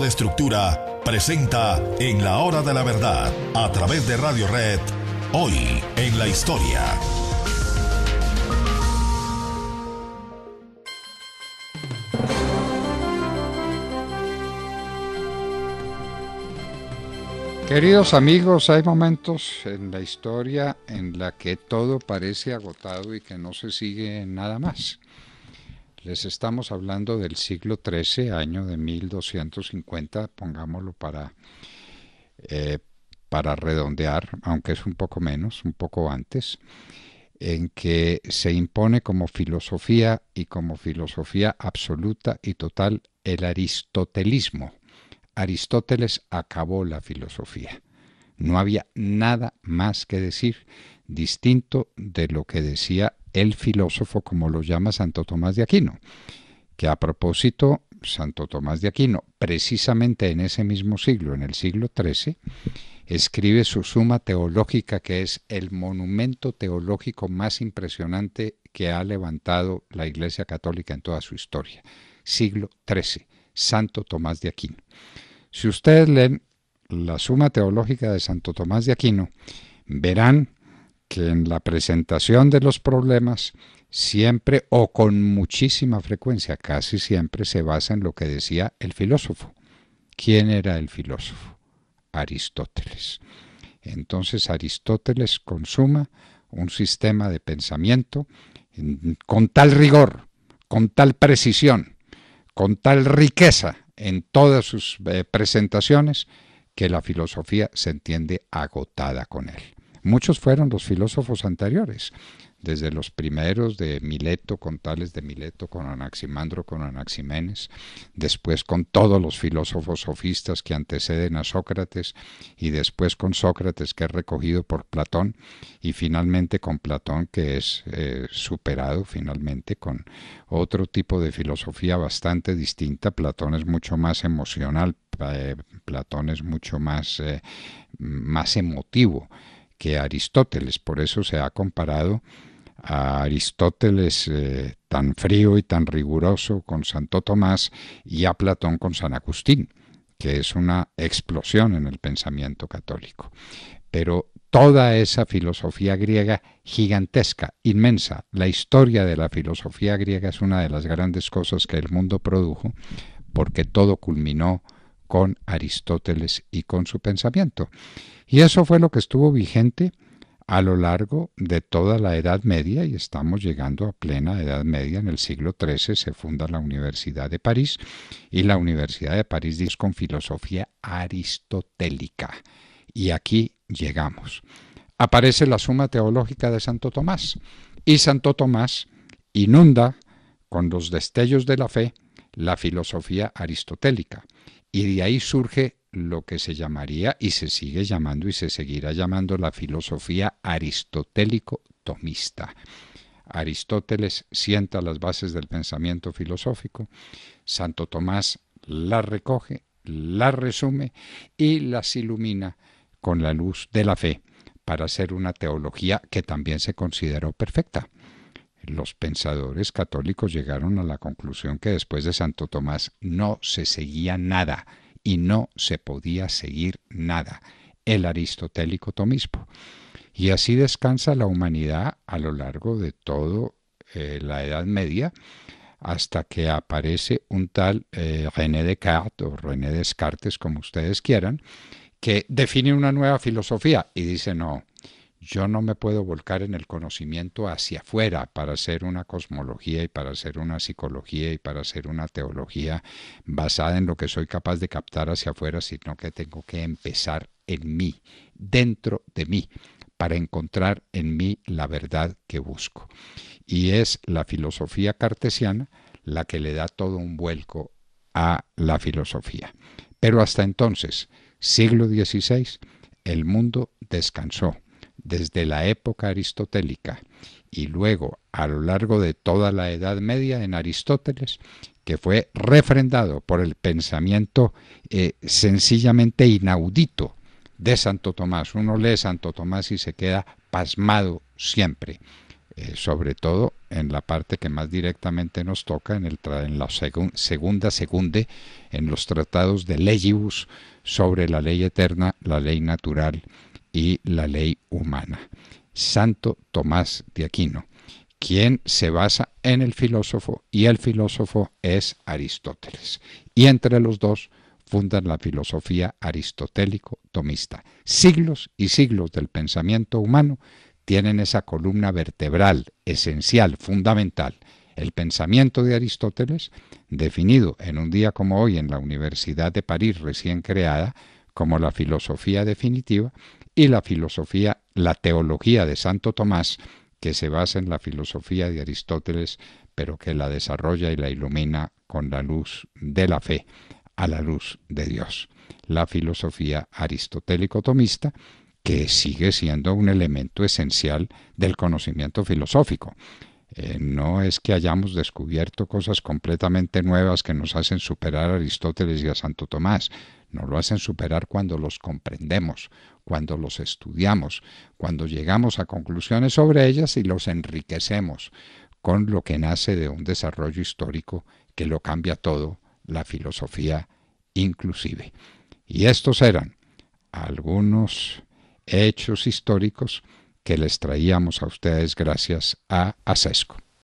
de Estructura presenta en la hora de la verdad a través de Radio Red, hoy en la historia. Queridos amigos, hay momentos en la historia en la que todo parece agotado y que no se sigue nada más. Les estamos hablando del siglo XIII, año de 1250, pongámoslo para, eh, para redondear, aunque es un poco menos, un poco antes, en que se impone como filosofía y como filosofía absoluta y total el aristotelismo. Aristóteles acabó la filosofía. No había nada más que decir distinto de lo que decía el filósofo, como lo llama Santo Tomás de Aquino, que a propósito, Santo Tomás de Aquino, precisamente en ese mismo siglo, en el siglo XIII, escribe su suma teológica, que es el monumento teológico más impresionante que ha levantado la Iglesia Católica en toda su historia. Siglo XIII, Santo Tomás de Aquino. Si ustedes leen la suma teológica de Santo Tomás de Aquino, verán que en la presentación de los problemas siempre o con muchísima frecuencia, casi siempre se basa en lo que decía el filósofo. ¿Quién era el filósofo? Aristóteles. Entonces Aristóteles consuma un sistema de pensamiento con tal rigor, con tal precisión, con tal riqueza en todas sus eh, presentaciones que la filosofía se entiende agotada con él. Muchos fueron los filósofos anteriores, desde los primeros de Mileto con Tales de Mileto, con Anaximandro, con Anaximenes, después con todos los filósofos sofistas que anteceden a Sócrates y después con Sócrates que es recogido por Platón y finalmente con Platón que es eh, superado finalmente con otro tipo de filosofía bastante distinta. Platón es mucho más emocional, eh, Platón es mucho más, eh, más emotivo que Aristóteles. Por eso se ha comparado a Aristóteles eh, tan frío y tan riguroso con Santo Tomás y a Platón con San Agustín, que es una explosión en el pensamiento católico. Pero toda esa filosofía griega gigantesca, inmensa, la historia de la filosofía griega es una de las grandes cosas que el mundo produjo, porque todo culminó con Aristóteles y con su pensamiento. Y eso fue lo que estuvo vigente a lo largo de toda la Edad Media y estamos llegando a plena Edad Media. En el siglo XIII se funda la Universidad de París y la Universidad de París dice con filosofía aristotélica. Y aquí llegamos. Aparece la Suma Teológica de Santo Tomás y Santo Tomás inunda con los destellos de la fe la filosofía aristotélica y de ahí surge lo que se llamaría y se sigue llamando y se seguirá llamando la filosofía aristotélico-tomista. Aristóteles sienta las bases del pensamiento filosófico, Santo Tomás las recoge, las resume y las ilumina con la luz de la fe para hacer una teología que también se consideró perfecta los pensadores católicos llegaron a la conclusión que después de Santo Tomás no se seguía nada y no se podía seguir nada, el aristotélico Tomispo. Y así descansa la humanidad a lo largo de toda eh, la Edad Media hasta que aparece un tal eh, René Descartes o René Descartes, como ustedes quieran, que define una nueva filosofía y dice, no, yo no me puedo volcar en el conocimiento hacia afuera para hacer una cosmología y para hacer una psicología y para hacer una teología basada en lo que soy capaz de captar hacia afuera, sino que tengo que empezar en mí, dentro de mí, para encontrar en mí la verdad que busco. Y es la filosofía cartesiana la que le da todo un vuelco a la filosofía. Pero hasta entonces, siglo XVI, el mundo descansó desde la época aristotélica y luego a lo largo de toda la Edad Media en Aristóteles, que fue refrendado por el pensamiento eh, sencillamente inaudito de Santo Tomás. Uno lee Santo Tomás y se queda pasmado siempre, eh, sobre todo en la parte que más directamente nos toca, en, la segunda segunda en los tratados de legibus sobre la ley eterna, la ley natural y la ley humana. Santo Tomás de Aquino, quien se basa en el filósofo y el filósofo es Aristóteles. Y entre los dos fundan la filosofía aristotélico-tomista. Siglos y siglos del pensamiento humano tienen esa columna vertebral, esencial, fundamental. El pensamiento de Aristóteles, definido en un día como hoy en la Universidad de París recién creada como la filosofía definitiva, y la filosofía, la teología de Santo Tomás, que se basa en la filosofía de Aristóteles, pero que la desarrolla y la ilumina con la luz de la fe, a la luz de Dios. La filosofía aristotélico-tomista, que sigue siendo un elemento esencial del conocimiento filosófico. Eh, no es que hayamos descubierto cosas completamente nuevas que nos hacen superar a Aristóteles y a Santo Tomás. Nos lo hacen superar cuando los comprendemos, cuando los estudiamos, cuando llegamos a conclusiones sobre ellas y los enriquecemos con lo que nace de un desarrollo histórico que lo cambia todo, la filosofía inclusive. Y estos eran algunos hechos históricos que les traíamos a ustedes gracias a ASESCO.